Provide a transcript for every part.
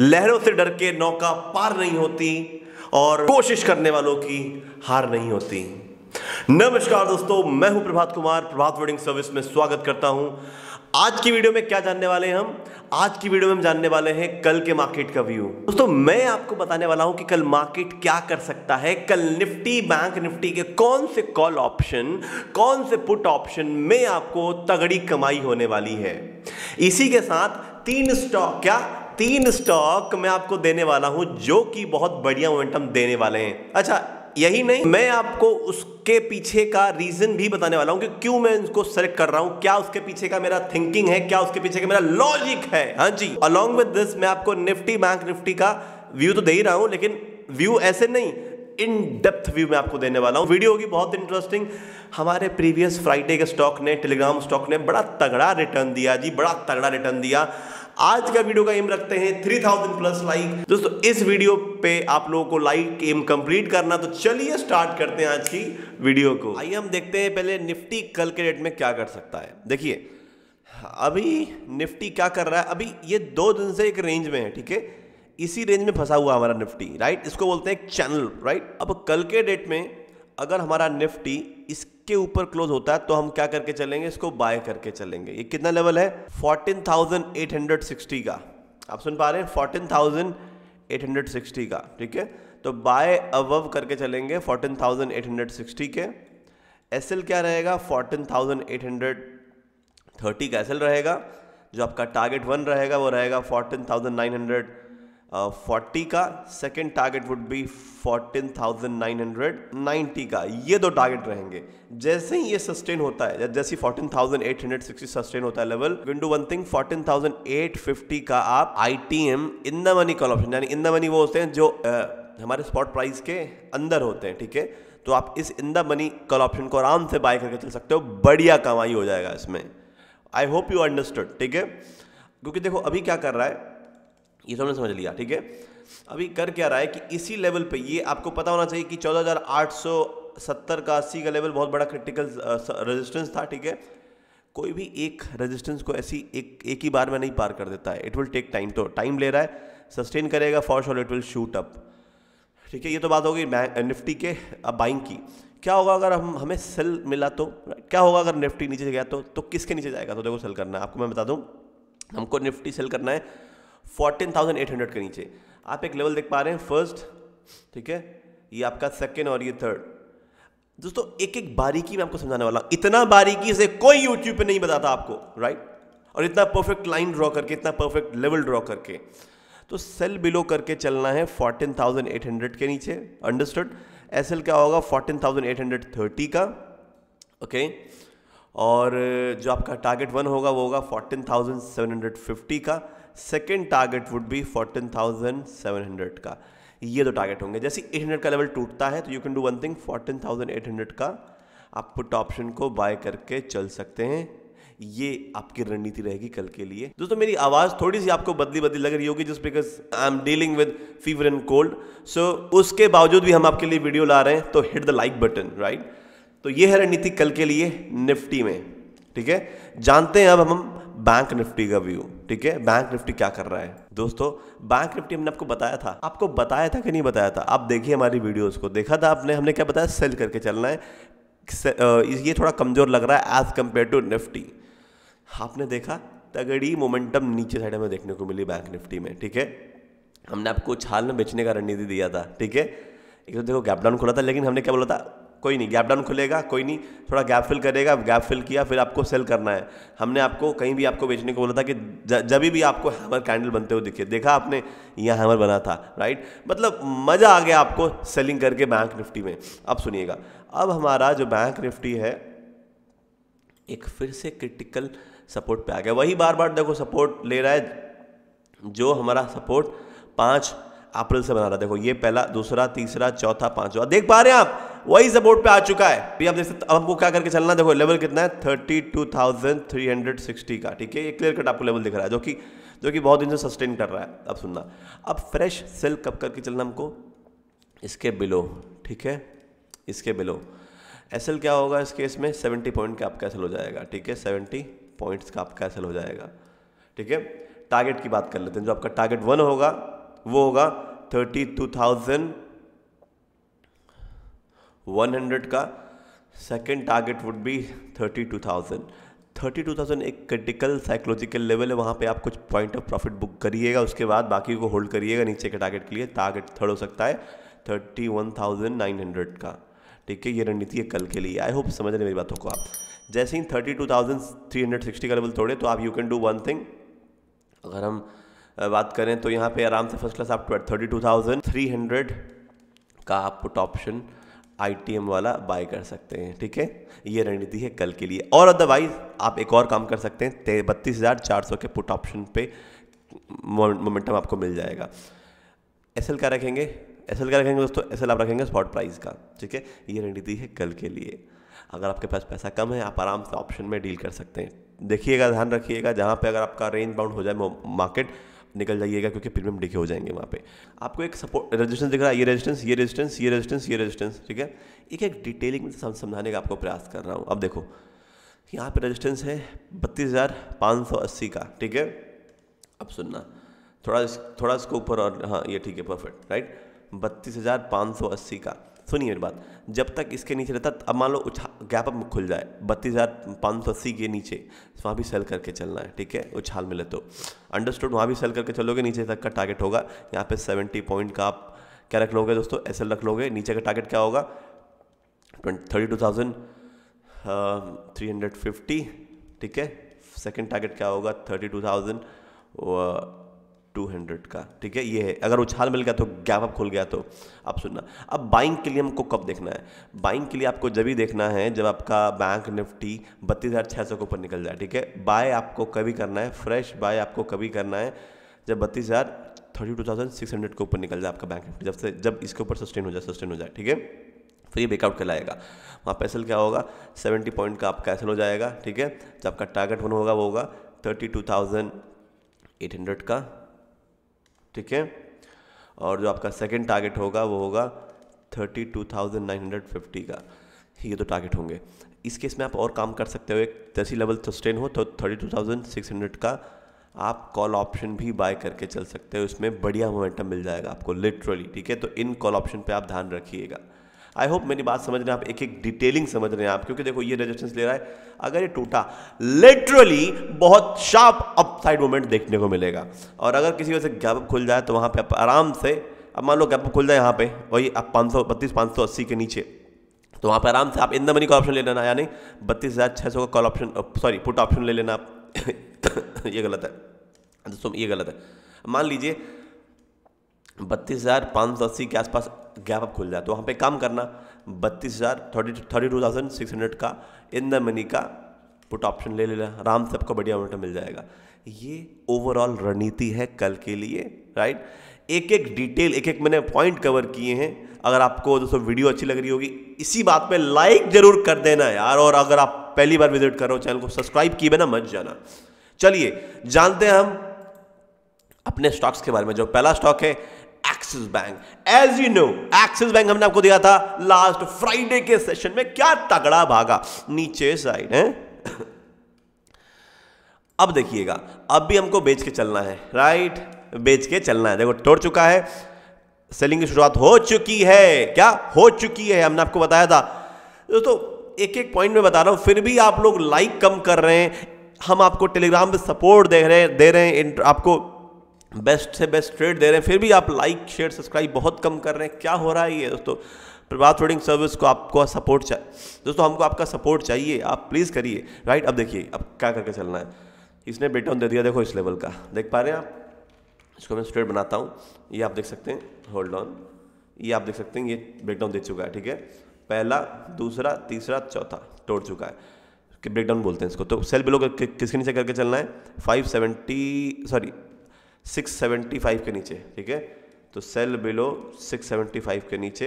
लहरों से डर के नौका पार नहीं होती और कोशिश करने वालों की हार नहीं होती नमस्कार दोस्तों मैं हूं प्रभात कुमार प्रभात वेडिंग सर्विस में स्वागत करता हूं आज की वीडियो में क्या जानने वाले हैं हम आज की वीडियो में हम जानने वाले हैं कल के मार्केट का व्यू दोस्तों मैं आपको बताने वाला हूं कि कल मार्केट क्या कर सकता है कल निफ्टी बैंक निफ्टी के कौन से कॉल ऑप्शन कौन से पुट ऑप्शन में आपको तगड़ी कमाई होने वाली है इसी के साथ तीन स्टॉक क्या तीन स्टॉक मैं आपको देने वाला हूं जो कि बहुत बढ़िया मोमेंटम देने वाले हैं अच्छा यही नहीं मैं आपको उसके पीछे का रीजन भी बताने वाला हूं कि क्यों मैं इनको सेलेक्ट कर रहा हूं क्या उसके पीछे का मेरा थिंकिंग है क्या उसके पीछे का मेरा लॉजिक है हाँ जी अलॉन्ग विद दिस मैं आपको निफ्टी बैंक निफ्टी का व्यू तो दे ही रहा हूं लेकिन व्यू ऐसे नहीं इन डेप्थ व्यू में आपको देने वाला हूं वीडियो होगी बहुत इंटरेस्टिंग हमारे प्रीवियस फ्राइडे के स्टॉक ने टेलीग्राम स्टॉक ने बड़ा तगड़ा रिटर्न दिया जी बड़ा तगड़ा रिटर्न दिया आज का वीडियो का एम रखते हैं थ्री थाउजेंड प्लस लाइक दोस्तों इस वीडियो पे आप लोगों को लाइक एम कंप्लीट करना तो चलिए स्टार्ट करते हैं आज की वीडियो को आइए हम देखते हैं पहले निफ्टी कल के डेट में क्या कर सकता है देखिए अभी निफ्टी क्या कर रहा है अभी ये दो दिन से एक रेंज में है ठीक है इसी रेंज में फंसा हुआ हमारा निफ्टी राइट इसको बोलते हैं चैनल राइट अब कल के डेट में अगर हमारा निफ्टी इस के ऊपर क्लोज होता है तो हम क्या करके चलेंगे इसको बाय करके चलेंगे ये कितना लेवल है 14,860 का आप सुन पा रहे हैं 14,860 का ठीक है तो बाय अवव करके चलेंगे 14,860 के एस क्या रहेगा 14,830 का एस रहेगा जो आपका टारगेट वन रहेगा वो रहेगा 14,900 फोर्टी का second target would be fourteen thousand nine hundred ninety का ये दो टारगेट रहेंगे जैसे ही ये सस्टेन होता है जैसे fourteen thousand eight hundred sixty sustain होता है level window one thing fourteen thousand eight fifty का आप I T M in the money call option यानी इन द मनी वो होते हैं जो आ, uh, हमारे स्पॉट प्राइस के अंदर होते हैं ठीक है तो आप इस in the money call option को आराम से बाय करके चल सकते हो बढ़िया कमाई हो जाएगा इसमें आई होप यू अंडरस्टूड ठीक है क्योंकि देखो अभी क्या कर रहा है ये सबने समझ लिया ठीक है अभी कर क्या रहा है कि इसी लेवल पे ये आपको पता होना चाहिए कि 14,870 का अस्सी का लेवल बहुत बड़ा क्रिटिकल रेजिस्टेंस था ठीक है कोई भी एक रेजिस्टेंस को ऐसी एक एक ही बार में नहीं पार कर देता है इट विल टेक टाइम तो टाइम ले रहा है सस्टेन करेगा for sure it will shoot up ठीक है ये तो बात होगी निफ्टी के अब बाइंग की क्या होगा अगर हम हमें सेल मिला तो क्या होगा अगर निफ्टी नीचे गया तो तो किसके नीचे जाएगा तो देखो सेल करना है आपको मैं बता दूं हमको निफ्टी सेल करना है 14,800 के नीचे आप एक लेवल देख पा रहे हैं फर्स्ट ठीक है ये आपका सेकेंड और ये थर्ड दोस्तों एक एक बारीकी में आपको समझाने वाला इतना बारीकी से कोई यूट्यूब पे नहीं बताता आपको राइट और इतना परफेक्ट लाइन ड्रॉ करके इतना परफेक्ट लेवल ड्रॉ करके तो सेल बिलो करके चलना है 14,800 के नीचे अंडरस्टूड एस क्या होगा 14,830 का ओके okay? और जो आपका टारगेट वन होगा वो होगा 14,750 का second target would be fourteen thousand seven hundred का ये दो टारगेट होंगे जैसे एट हंड्रेड का लेवल टूटता है तो you can do one thing fourteen thousand eight hundred का आप पुट ऑप्शन को बाय करके चल सकते हैं ये आपकी रणनीति रहेगी कल के लिए दोस्तों मेरी आवाज़ थोड़ी सी आपको बदली बदली लग रही होगी just because I am dealing with fever and cold so उसके बावजूद भी हम आपके लिए वीडियो ला रहे हैं तो hit the like button right तो ये है रणनीति कल के लिए निफ्टी में ठीक है जानते हैं अब हम बैंक निफ्टी का व्यू ठीक है बैंक निफ्टी क्या कर रहा है दोस्तों बैंक निफ्टी हमने आपको बताया था आपको बताया था कि नहीं बताया था आप देखिए हमारी वीडियोस को देखा था आपने हमने क्या बताया सेल करके चलना है ये थोड़ा कमज़ोर लग रहा है एज कम्पेयर टू निफ्टी आपने देखा तगड़ी मोमेंटम नीचे साइड में देखने को मिली बैंक निफ्टी में ठीक है हमने आपको छाल में बेचने का रणनीति दिया था ठीक है एक तो देखो गैप डाउन खोला था लेकिन हमने क्या बोला था कोई नहीं गैप डाउन खुलेगा कोई नहीं थोड़ा गैप फिल करेगा गैप फिल किया फिर आपको सेल करना है हमने आपको कहीं भी आपको बेचने को बोला था कि जब भी आपको हैमर कैंडल बनते हुए दिखे देखा आपने यहाँ हैमर बना था राइट मतलब मज़ा आ गया आपको सेलिंग करके बैंक निफ्टी में अब सुनिएगा अब हमारा जो बैंक निफ्टी है एक फिर से क्रिटिकल सपोर्ट पे आ गया वही बार बार देखो सपोर्ट ले रहा है जो हमारा सपोर्ट पाँच अप्रैल से बना रहा देखो ये पहला दूसरा तीसरा चौथा पांचवा देख पा रहे हैं आप वही सपोर्ट पे आ चुका है आप देख सकते अब हमको क्या करके चलना देखो लेवल कितना है thirty two thousand three hundred sixty का ठीक है ये क्लियर कट आपको लेवल दिख रहा है जो कि जो कि बहुत दिन से सस्टेन कर रहा है अब सुनना अब फ्रेश सेल कब करके चलना हमको इसके बिलो ठीक है इसके बिलो एस क्या होगा इस केस में सेवेंटी पॉइंट का आपका एसल हो जाएगा ठीक है सेवेंटी पॉइंट्स का आपका एसल हो जाएगा ठीक है टारगेट की बात कर लेते हैं जो आपका टारगेट वन होगा वो होगा thirty two thousand one hundred का second target would be thirty two thousand thirty two thousand एक क्रिटिकल साइकोलॉजिकल लेवल है वहाँ पे आप कुछ पॉइंट ऑफ प्रॉफिट बुक करिएगा उसके बाद बाकी को होल्ड करिएगा नीचे के टारगेट के लिए टारगेट थर्ड हो सकता है thirty one thousand nine hundred का ठीक है ये रणनीति है कल के लिए आई होप समझ रहे मेरी बातों को आप जैसे ही thirty two thousand three hundred sixty का लेवल तोड़े तो आप you can do one thing अगर हम बात करें तो यहाँ पे आराम से फर्स्ट क्लास आप thirty two thousand three hundred का आप पुट ऑप्शन आई वाला बाय कर सकते हैं ठीक है ये रणनीति है कल के लिए और अदरवाइज आप एक और काम कर सकते हैं बत्तीस हज़ार चार सौ के पुट ऑप्शन पे मोमेंटम आपको मिल जाएगा एस का रखेंगे एस का रखेंगे दोस्तों एस आप रखेंगे स्पॉट प्राइस का ठीक है ये रणनीति है कल के लिए अगर आपके पास पैसा कम है आप आराम से ऑप्शन में डील कर सकते हैं देखिएगा ध्यान रखिएगा जहाँ पर अगर आपका रेंज बाउंड हो जाए मार्केट निकल जाइएगा क्योंकि प्रीमियम डिके हो जाएंगे वहाँ पे आपको एक सपोर्ट रेजिस्टेंस दिख रहा है ये रेजिस्टेंस ये रेजिस्टेंस ये रेजिस्टेंस ये रेजिस्टेंस ठीक है एक एक डिटेलिंग में समझाने का आपको प्रयास कर रहा हूँ अब देखो यहाँ पे रजिस्टेंस है बत्तीस हज़ार पाँच सौ अस्सी का ठीक है अब सुनना थोड़ा थोड़ा इसको ऊपर और हाँ ये ठीक है परफेक्ट राइट बत्तीस हज़ार पाँच सौ अस्सी का सुनिए मेरी बात जब तक इसके नीचे रहता अब मान लो उछा गैप अप खुल जाए बत्तीस हज़ार पाँच सौ अस्सी के नीचे तो वहाँ भी सेल करके चलना है ठीक है उछाल मिले तो अंडरस्टूड वहाँ भी सेल करके चलोगे नीचे तक का टारगेट होगा यहाँ पे सेवेंटी पॉइंट का आप क्या रख लोगे दोस्तों एस रख लोगे नीचे का टारगेट क्या होगा twenty thirty two thousand three hundred fifty ठीक है सेकेंड टारगेट क्या होगा thirty two thousand two hundred का ठीक है ये है अगर उछाल मिल गया तो गैप अप खुल गया तो आप सुनना अब बाइंग के लिए हमको कब देखना है बाइंग के लिए आपको जब ही देखना है जब आपका बैंक निफ्टी बत्तीस हज़ार छः सौ के ऊपर निकल जाए ठीक है बाय आपको कभी करना है फ्रेश बाय आपको कभी करना है जब बत्तीस हज़ार thirty two thousand six hundred के ऊपर निकल जाए आपका बैंक निफ्टी जब से जब इसके ऊपर सस्टेन हो जाए सस्टेन हो जाए ठीक है फिर ये ब्रेकआउट कहलाएगा वहाँ पे एसल क्या होगा सेवेंटी पॉइंट का आपका एसल हो जाएगा ठीक है जब आपका टारगेट वन होगा वो होगा thirty two thousand eight hundred का ठीक है और जो आपका सेकेंड टारगेट होगा वो होगा thirty two thousand nine hundred fifty का ये तो टारगेट होंगे इस केस में आप और काम कर सकते हो एक जैसी लेवल सस्टेन हो तो thirty two thousand six hundred का आप कॉल ऑप्शन भी बाय करके चल सकते हो इसमें बढ़िया मोमेंटम मिल जाएगा आपको लिटरली ठीक है तो इन कॉल ऑप्शन पे आप ध्यान रखिएगा आई होप मेरी बात समझ रहे हैं आप एक एक डिटेलिंग समझ रहे हैं आप क्योंकि देखो ये रेजिस्टेंस ले रहा है अगर ये टूटा लिटरली बहुत शार्प अपसाइड मोमेंट देखने को मिलेगा और अगर किसी वजह से गैप अप खुल जाए तो वहाँ पर आप आराम से अब मान लो गैप अप खुल जाए यहाँ पर वही आप पाँच सौ बत्तीस सौ अस्सी के नीचे तो वहाँ पर आराम से आप इन द मनी का ऑप्शन ले लेना यानी बत्तीस हज़ार छः सौ का call option sorry put option ले लेना आप ये गलत है दोस्तों ये गलत है मान लीजिए बत्तीस हज़ार पाँच सौ अस्सी के आसपास गैप अप खुल जाए तो वहाँ पे काम करना बत्तीस हज़ार thirty thirty two thousand six hundred का इन द मनी का पुट ऑप्शन ले लेना आराम से आपको बढ़िया अमाउंट मिल जाएगा ये ओवरऑल रणनीति है कल के लिए राइट एक एक डिटेल एक एक मैंने पॉइंट कवर किए हैं अगर आपको दोस्तों वीडियो अच्छी लग रही होगी इसी बात पे लाइक जरूर कर देना यार और अगर आप पहली बार विजिट कर रहे हो चैनल को सब्सक्राइब किए बिना मत जाना चलिए जानते हैं हम अपने स्टॉक्स के बारे में जो पहला स्टॉक है Axis bank as you know Axis bank हमने आपको दिया था लास्ट फ्राइडे के सेशन में क्या तगड़ा भागा नीचे साइड है अब देखिएगा अब भी हमको बेच के चलना है राइट बेच के चलना है देखो तोड़ चुका है सेलिंग की शुरुआत हो चुकी है क्या हो चुकी है हमने आपको बताया था दोस्तों एक एक पॉइंट में बता रहा हूं फिर भी आप लोग लाइक कम कर रहे हैं हम आपको टेलीग्राम पे सपोर्ट दे रहे दे रहे हैं आपको बेस्ट से बेस्ट ट्रेड दे रहे हैं फिर भी आप लाइक शेयर सब्सक्राइब बहुत कम कर रहे हैं क्या हो रहा है ये दोस्तों प्रभात ट्रेडिंग सर्विस को आपको सपोर्ट चाहिए दोस्तों हमको आपका सपोर्ट चाहिए आप प्लीज़ करिए राइट अब देखिए अब क्या करके चलना है इसने ब्रेकडाउन दे दिया देखो इस लेवल का देख पा रहे हैं आप इसको मैं स्ट्रेट बनाता हूँ ये आप देख सकते हैं होल्ड ऑन ये आप देख सकते हैं ये ब्रेकडाउन दे चुका है ठीक है पहला दूसरा तीसरा चौथा तोड़ चुका है कि ब्रेकडाउन बोलते हैं इसको तो सेल बिलो किसके नीचे करके चलना है फाइव सेवेंटी सॉरी 675 के नीचे ठीक है तो सेल बिलो 675 के नीचे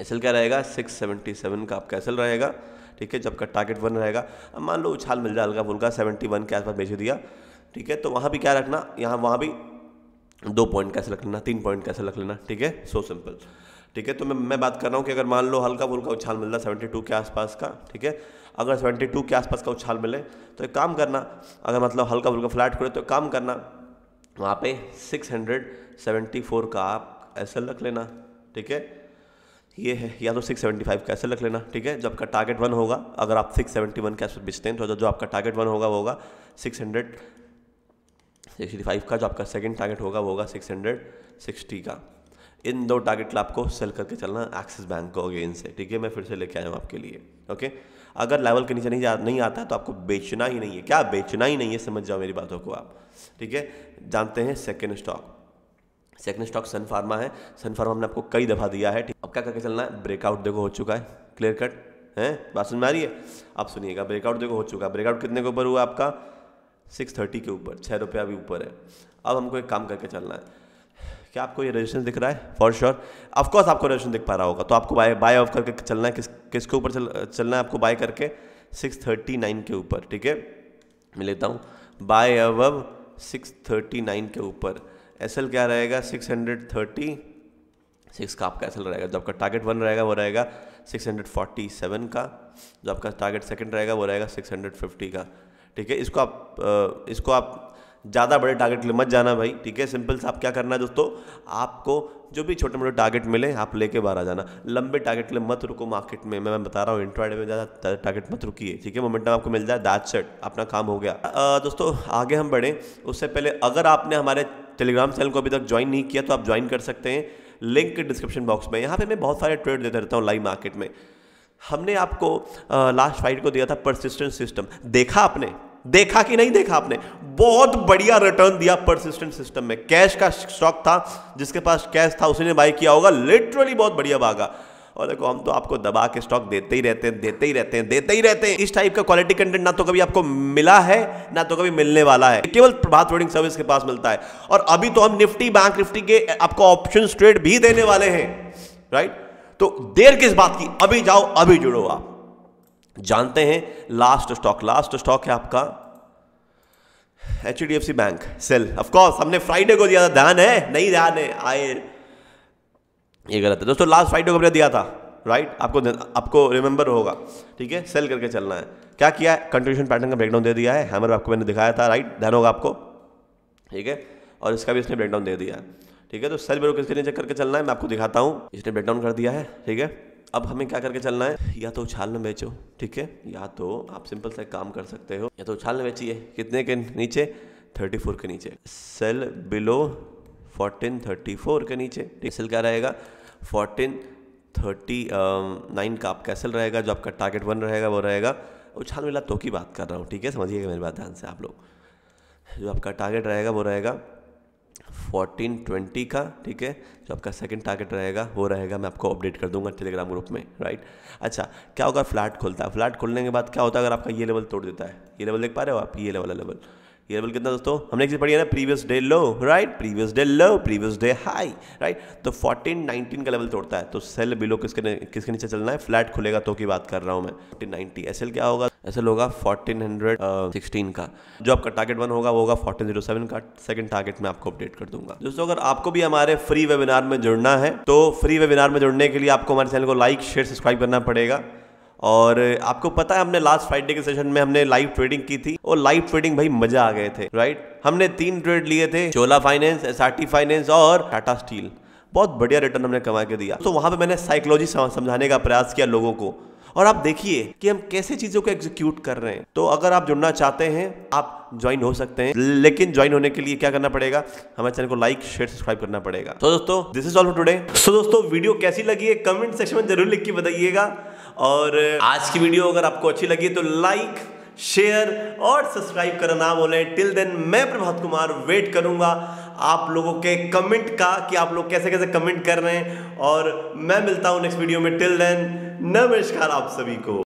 एस क्या रहेगा 677 का आपका एस रहेगा ठीक है जबकि टारगेट वन रहेगा अब मान लो उछाल मिल जाए हल्का फुल्का सेवेंटी वन के आसपास भेज दिया ठीक है तो वहाँ भी क्या रखना यहाँ वहाँ भी दो पॉइंट कैसे रख लेना तीन पॉइंट कैसे रख लेना ठीक है सो सिंपल ठीक है तो मैं मैं बात कर रहा हूँ कि अगर मान लो हल्का फुल्का उछाल मिल रहा सेवेंटी टू के आसपास का ठीक है अगर सेवेंटी टू के आसपास का उछाल मिले तो एक काम करना अगर मतलब हल्का फुल्का फ्लैट करे तो एक काम करना वहाँ पे 674 का आप एसल रख लेना ठीक है ये है या तो 675 का ऐसे रख लेना ठीक है जब आपका टारगेट वन होगा अगर आप 671 का कैसे बेचते हैं तो जो आपका टारगेट वन होगा वो होगा 600 65 का जो आपका सेकंड टारगेट होगा वो होगा 660 का इन दो टारगेट आपको सेल करके चलना एक्सिस बैंक को अगेन से ठीक है मैं फिर से लेके आया हूँ आपके लिए ओके अगर लेवल के नीचे नहीं जा नहीं आता है तो आपको बेचना ही नहीं है क्या बेचना ही नहीं है समझ जाओ मेरी बातों को आप ठीक है जानते हैं second stock second stock Sun Pharma है सन फार्मा हमने आपको कई दफ़ा दिया है ठीक अब क्या करके चलना है ब्रेकआउट देखो हो चुका है क्लियर कट है बात सुन में आ रही है आप सुनिएगा ब्रेकआउट देखो हो चुका है ब्रेकआउट कितने के ऊपर हुआ आपका सिक्स थर्टी के ऊपर छः रुपया भी ऊपर है अब हमको एक काम करके चलना है क्या आपको ये रजिस्ट्रेशन दिख रहा है फॉर श्योर ऑफकोर्स आपको रजिस्ट्रेशन दिख पा रहा होगा तो आपको बाय बाय ऑफ करके चलना है किस किसके ऊपर चल, चलना है आपको बाय करके 639 के ऊपर ठीक है मैं लेता हूँ बाय थर्टी 639 के ऊपर एस क्या रहेगा थर्टी सिक्स का आपका एसल रहेगा जो आपका टारगेट वन रहेगा वो रहेगा 647 का जो आपका टारगेट सेकंड रहेगा वो रहेगा 650 का ठीक है इसको आप इसको आप ज़्यादा बड़े टारगेट ले मत जाना भाई ठीक है सिंपल से आप क्या करना है दोस्तों आपको जो भी छोटे मोटे टारगेट मिले आप लेके बाहर आ जाना लंबे टारगेट ले मत रुको मार्केट में मैं बता रहा हूँ इंट्राडे में ज़्यादा टारगेट मत है ठीक है मोमेंटम आपको मिल जाए दैट सेट अपना काम हो गया आ, दोस्तों आगे हम बढ़ें उससे पहले अगर आपने हमारे टेलीग्राम चैनल को अभी तक ज्वाइन नहीं किया तो आप ज्वाइन कर सकते हैं लिंक डिस्क्रिप्शन बॉक्स में यहाँ पर मैं बहुत सारे ट्रेड देते रहता हूँ लाइव मार्केट में हमने आपको लास्ट फाइट को दिया था परसिस्टेंट सिस्टम देखा आपने देखा कि नहीं देखा आपने बहुत बढ़िया रिटर्न दिया परसिस्टेंट सिस्टम में कैश का स्टॉक था जिसके पास कैश था उसने बाई किया होगा लिटरली बहुत बढ़िया भागा और देखो हम तो आपको दबा के स्टॉक देते ही रहते हैं देते ही रहते हैं देते ही रहते हैं इस टाइप का क्वालिटी कंटेंट ना तो कभी आपको मिला है ना तो कभी मिलने वाला है केवल प्रभात ट्रेडिंग सर्विस के पास मिलता है और अभी तो हम निफ्टी बैंक निफ्टी के आपको ऑप्शन ट्रेड भी देने वाले हैं राइट तो देर किस बात की अभी जाओ अभी जुड़ो आप जानते हैं लास्ट स्टॉक लास्ट स्टॉक है आपका H D F C bank sell of course हमने फ्राइडे को दिया था ध्यान है नहीं ध्यान है आए ये गलत है दोस्तों लास्ट फ्राइडे को हमने दिया था राइट आपको आपको रिमेंबर होगा ठीक है सेल करके चलना है क्या किया है कंट्रीब्यूशन पैटर्न का ब्रेकडाउन दे दिया है हैमर आपको मैंने दिखाया था राइट ध्यान होगा आपको ठीक है और इसका भी इसने ब्रेकडाउन दे दिया है ठीक है तो सेल बेरो किसके लिए चेक करके चलना है मैं आपको दिखाता हूँ इसने ब्रेकडाउन कर दिया है ठीक है अब हमें क्या करके चलना है या तो उछाल में बेचो ठीक है या तो आप सिंपल सा काम कर सकते हो या तो उछाल में बेचिए कितने के नीचे थर्टी फोर के नीचे sell below fourteen thirty four के नीचे ठीक सेल क्या रहेगा फोर्टीन थर्टी नाइन का आपका सेल रहेगा जो आपका टारगेट वन रहेगा वो रहेगा उछाल मिला तो की बात कर रहा हूँ ठीक है समझिएगा मेरी बात ध्यान से आप लोग जो आपका टारगेट रहेगा वो रहेगा फोर्टीन ट्वेंटी का ठीक है जो आपका सेकंड टारगेट रहेगा वो रहेगा मैं आपको अपडेट कर दूंगा टेलीग्राम ग्रुप में राइट अच्छा क्या होगा फ्लैट खुलता है फ्लैट खुलने के बाद क्या होता है अगर आपका ये लेवल तोड़ देता है ये लेवल देख पा रहे हो आप ये लेवल लेवल ये लेवल कितना दोस्तों हमने एक चीज पढ़ी है ना previous day low right previous day low previous day high right तो 14 19 का लेवल तोड़ता है तो सेल बिलो किसके किसके नीचे चलना है फ्लैट खुलेगा तो की बात कर रहा हूं मैं फोर्टीन नाइनटी एस क्या होगा एस होगा फोर्टीन हंड्रेड सिक्सटीन का जो आपका टारगेट वन होगा वो होगा फोर्टीन जीरो सेवन का सेकंड टारगेट मैं आपको अपडेट कर दूंगा दोस्तों अगर आपको भी हमारे फ्री वेबिनार में जुड़ना है तो फ्री वेबिनार में जुड़ने के लिए आपको हमारे चैनल को लाइक शेयर सब्सक्राइब करना पड़ेगा और आपको पता है हमने लास्ट फ्राइडे के सेशन में हमने लाइव ट्रेडिंग की थी और लाइव ट्रेडिंग भाई मजा आ गए थे राइट हमने तीन ट्रेड लिए थे चोला फाइनेंस एस फाइनेंस और टाटा स्टील बहुत बढ़िया रिटर्न हमने कमा के दिया तो वहां पे मैंने साइकोलॉजी समझाने का प्रयास किया लोगों को और आप देखिए कि हम कैसे चीज़ों को एग्जीक्यूट कर रहे हैं तो अगर आप जुड़ना चाहते हैं आप ज्वाइन हो सकते हैं लेकिन ज्वाइन होने के लिए क्या करना पड़ेगा हमारे चैनल को लाइक शेयर सब्सक्राइब करना पड़ेगा तो दोस्तों this is all for today so दोस्तों वीडियो कैसी लगी है कमेंट सेक्शन में जरूर लिख के बताइएगा और आज की वीडियो अगर आपको अच्छी लगी तो लाइक शेयर और सब्सक्राइब करना ना टिल देन मैं प्रभात कुमार वेट करूंगा आप लोगों के कमेंट का कि आप लोग कैसे कैसे कमेंट कर रहे हैं और मैं मिलता हूं नेक्स्ट वीडियो में टिल देन नमस्कार आप सभी को